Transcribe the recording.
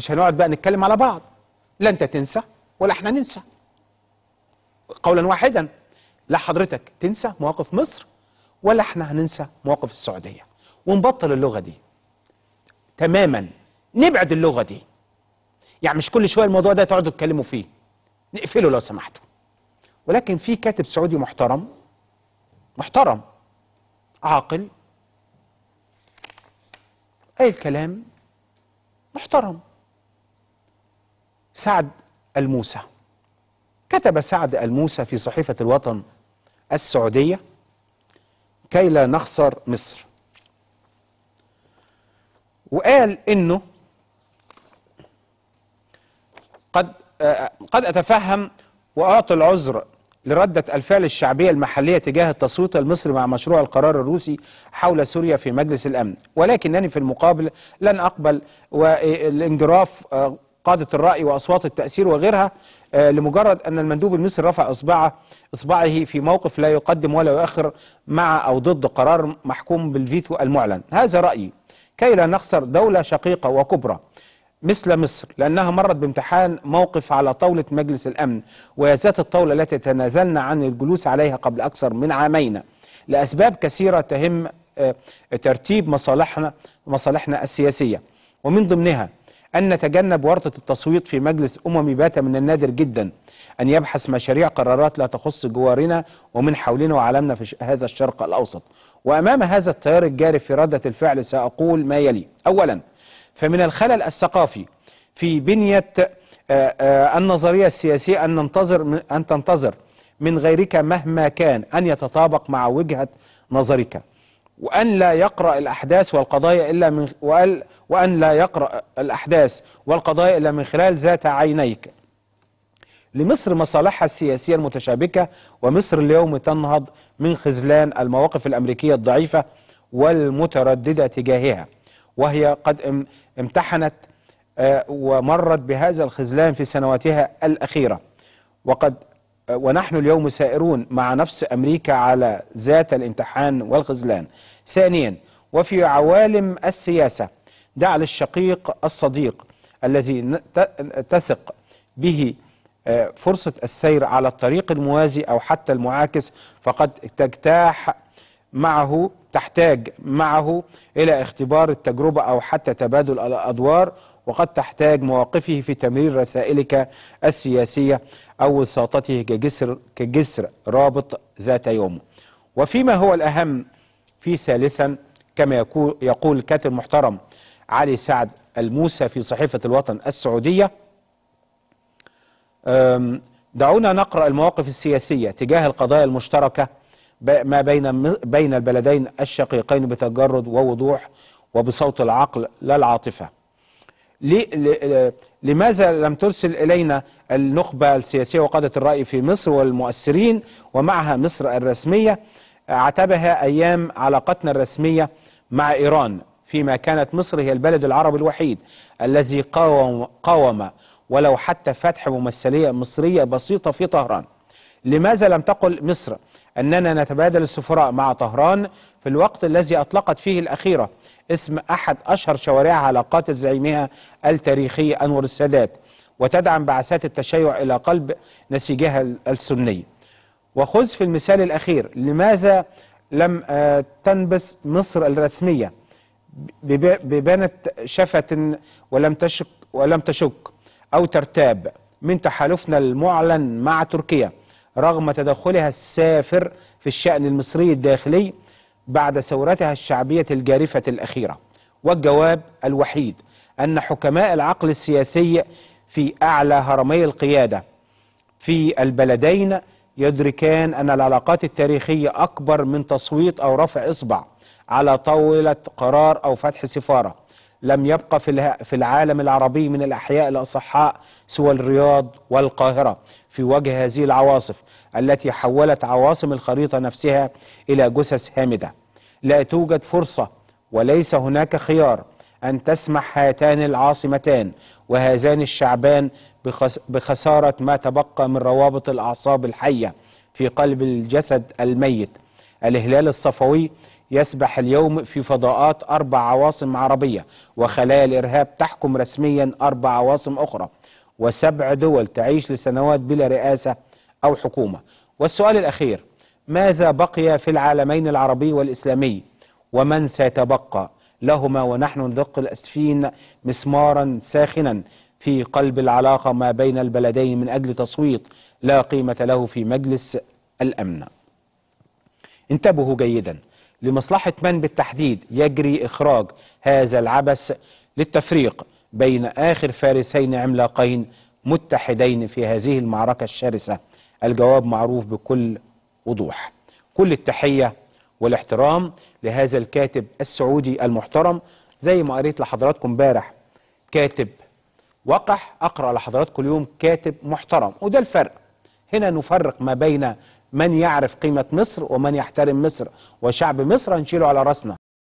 مش هنقعد بقى نتكلم على بعض لا انت تنسى ولا احنا ننسى قولا واحدا لا حضرتك تنسى مواقف مصر ولا احنا هننسى مواقف السعودية ونبطل اللغة دي تماما نبعد اللغة دي يعني مش كل شوية الموضوع ده تقعدوا تتكلموا فيه نقفله لو سمحتوا ولكن في كاتب سعودي محترم محترم عاقل أي الكلام محترم سعد الموسى كتب سعد الموسى في صحيفة الوطن السعودية كي لا نخسر مصر وقال انه قد قد اتفهم واعطي العذر لردة الفعل الشعبية المحلية تجاه التصويت المصري مع مشروع القرار الروسي حول سوريا في مجلس الأمن ولكنني في المقابل لن أقبل والانجراف قادة الرأي وأصوات التأثير وغيرها آه، لمجرد أن المندوب المصري رفع إصبعه إصبعه في موقف لا يقدم ولا يؤخر مع أو ضد قرار محكوم بالفيتو المعلن هذا رأيي كي لا نخسر دولة شقيقة وكبرى مثل مصر لأنها مرت بامتحان موقف على طاولة مجلس الأمن وهي ذات الطاولة التي تنازلنا عن الجلوس عليها قبل أكثر من عامين لأسباب كثيرة تهم آه، ترتيب مصالحنا مصالحنا السياسية ومن ضمنها أن نتجنب ورطة التصويت في مجلس أممي بات من النادر جدا أن يبحث مشاريع قرارات لا تخص جوارنا ومن حولنا وعالمنا في هذا الشرق الأوسط وأمام هذا التيار الجاري في ردة الفعل سأقول ما يلي أولا فمن الخلل الثقافي في بنية آه، آه، النظرية السياسية أن ننتظر أن تنتظر من غيرك مهما كان أن يتطابق مع وجهة نظرك وأن لا يقرأ الأحداث والقضايا إلا من وأن لا يقرأ الأحداث والقضايا إلا من خلال ذات عينيك لمصر مصالحها السياسية المتشابكة ومصر اليوم تنهض من خذلان المواقف الأمريكية الضعيفة والمترددة تجاهها وهي قد امتحنت آه، ومرت بهذا الخذلان في سنواتها الأخيرة وقد ونحن اليوم سائرون مع نفس أمريكا على ذات الامتحان والخذلان ثانيا وفي عوالم السياسة دع للشقيق الصديق الذي تثق به آه، فرصة السير على الطريق الموازي أو حتى المعاكس فقد تجتاح معه تحتاج معه إلى اختبار التجربة أو حتى تبادل الأدوار وقد تحتاج مواقفه في تمرير رسائلك السياسية أو وساطته كجسر, كجسر رابط ذات يوم وفيما هو الأهم في ثالثا كما يقول الكاتب المحترم علي سعد الموسى في صحيفة الوطن السعودية دعونا نقرأ المواقف السياسية تجاه القضايا المشتركة ما بين بين البلدين الشقيقين بتجرد ووضوح وبصوت العقل لا العاطفة لماذا لم ترسل إلينا النخبة السياسية وقادة الرأي في مصر والمؤثرين ومعها مصر الرسمية عتبها أيام علاقتنا الرسمية مع إيران فيما كانت مصر هي البلد العربي الوحيد الذي قاوم, قاوم ولو حتى فتح ممثلية مصرية بسيطة في طهران لماذا لم تقل مصر أننا نتبادل السفراء مع طهران في الوقت الذي أطلقت فيه الأخيرة اسم أحد أشهر شوارعها على قاتل زعيمها التاريخي أنور السادات وتدعم بعثات التشيع إلى قلب نسيجها السني وخذ في المثال الأخير لماذا لم آه، تنبس مصر الرسمية ببانة شفة ولم تشك, ولم تشك أو ترتاب من تحالفنا المعلن مع تركيا رغم تدخلها السافر في الشأن المصري الداخلي بعد ثورتها الشعبية الجارفة الأخيرة والجواب الوحيد أن حكماء العقل السياسي في أعلى هرمي القيادة في البلدين يدركان أن العلاقات التاريخية أكبر من تصويت أو رفع إصبع على طاولة قرار أو فتح سفارة لم يبقى في العالم العربي من الأحياء الأصحاء سوى الرياض والقاهرة في وجه هذه العواصف التي حولت عواصم الخريطة نفسها إلى جثث هامدة لا توجد فرصة وليس هناك خيار أن تسمح هاتان العاصمتان وهذان الشعبان بخسارة ما تبقى من روابط الأعصاب الحية في قلب الجسد الميت الهلال الصفوي يسبح اليوم في فضاءات أربع عواصم عربية وخلايا الإرهاب تحكم رسميا أربع عواصم أخرى وسبع دول تعيش لسنوات بلا رئاسة أو حكومة والسؤال الأخير ماذا بقي في العالمين العربي والإسلامي ومن سيتبقى لهما ونحن ندق الأسفين مسمارا ساخنا في قلب العلاقة ما بين البلدين من أجل تصويت لا قيمة له في مجلس الأمن انتبهوا جيداً لمصلحة من بالتحديد يجري إخراج هذا العبث للتفريق بين آخر فارسين عملاقين متحدين في هذه المعركة الشرسة الجواب معروف بكل وضوح كل التحية والاحترام لهذا الكاتب السعودي المحترم زي ما قريت لحضراتكم امبارح كاتب وقح أقرأ لحضراتكم اليوم كاتب محترم وده الفرق هنا نفرق ما بين من يعرف قيمة مصر ومن يحترم مصر وشعب مصر هنشيله على راسنا